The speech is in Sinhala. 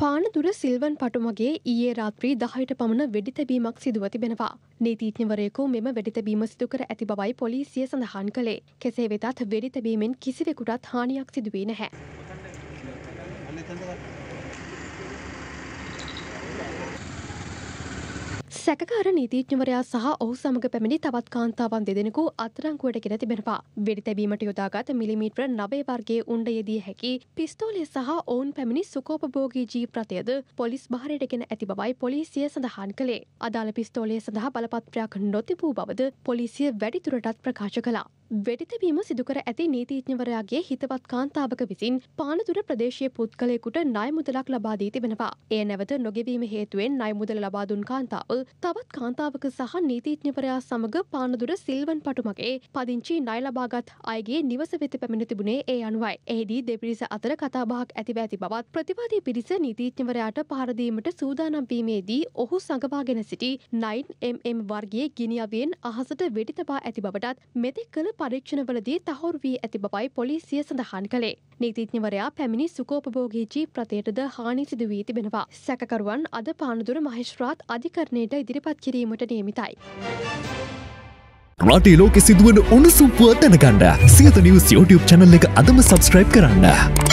පානදුර සිල්වන් පටුමගේ ඊයේ රාත්‍රී දහයට පමණ වෙඩිතැබීමක් සිදුව තිබෙනවා. නීතිීඥවරයකු මෙම වෙඩිතැබීම සිදුකර ඇති බවයි පොලිසිය සඳහන් කළේ. කෙසේ වෙතත් වෙඩිතැබීමෙන් කිසිවෙකුටත් හානියක් සිදුවී නැහැ. සැකකාර නීතිඥවරයා සහ ඔහු සමඟ පැමිණි තවත් කාන්තාවන් දෙදෙනෙකු අත්තරංකුවට ගෙන තිබෙනවා. වෙඩි තැබීමට යොදාගත් මිලිමීටර නවේ වර්ගයේ උණ්ඩයේදී හැකි පිස්තෝලය සහ ඔවුන් පැමිණි සුකෝපභෝගී ජීප් රථයද පොලිස් භාරයට ගෙන ඇති බවයි පොලිසිය සඳහන් කළේ. අදාළ පිස්තෝලය සඳහා බලපත්‍රයක් නොතිබූ බවද පොලිසිය වැඩිදුරටත් ප්‍රකාශ කළා. වෙඩිතැබීම සිදුකර ඇති නීතිීඥවරයාගේ හිතවත් කාන්තාවක විසින් පානතුර ප්‍රදේශය පුද්ගලයකුට නයමුදලක් ලබාදී තිබෙනවා. ඒ නැවත නොගෙවීම හේතුවෙන් නයමුදල ලබාදුන් කාන්තාවල් තවත් කාන්තාවක සහ නීතිීඥවරයා සමඟ පානදුර සිල්වන් පටුමගේ පදිංචි නයිලබාගත් අයගේ නිවස වෙත පැමිණ තිබුණේ ඒ අනුවයි. එහිදී දෙපිරිස අතර කතාබහක් ඇතිව ඇති බවත් ප්‍රතිවාදී පිරිස නීතිීඥවරයාට පහරදීමට සූදානම්වීමේදී ඔහු සඟවාගෙන සිටි 9MM වර්ගේ ගිනිියාවෙන් අහසට වෙඩිතබා ඇති බවටත් මෙතෙක් කළ පරීක්ෂණවලදී තහවුරු වී ඇති බවයි පොලිසිය සඳහන් කළේ. නීතිඥවරයා පැමිණි සුකෝපභෝගී ජීප්‍රතයටද හානි සිදු වී තිබෙනවා. සැකකරුවන් අද පානදුර මහේශ්‍රාත් අධිකරණයට ඉදිරිපත් කිරීමට නියමිතයි. රටේ ලෝකෙ සිදුවන උණුසුම්පුව දැනගන්න සියත නිවස් YouTube channel එක අදම subscribe කරන්න.